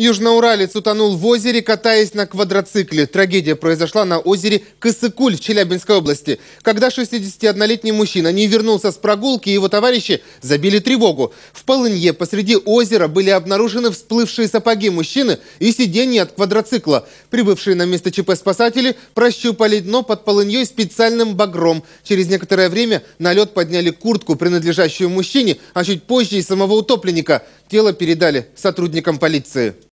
Южноуралец утонул в озере, катаясь на квадроцикле. Трагедия произошла на озере Косыкуль в Челябинской области. Когда 61-летний мужчина не вернулся с прогулки, его товарищи забили тревогу. В Полынье посреди озера были обнаружены всплывшие сапоги мужчины и сиденье от квадроцикла. Прибывшие на место ЧП спасатели прощупали дно под Полыньей специальным багром. Через некоторое время на лед подняли куртку, принадлежащую мужчине, а чуть позже и самого утопленника. Тело передали сотрудникам полиции.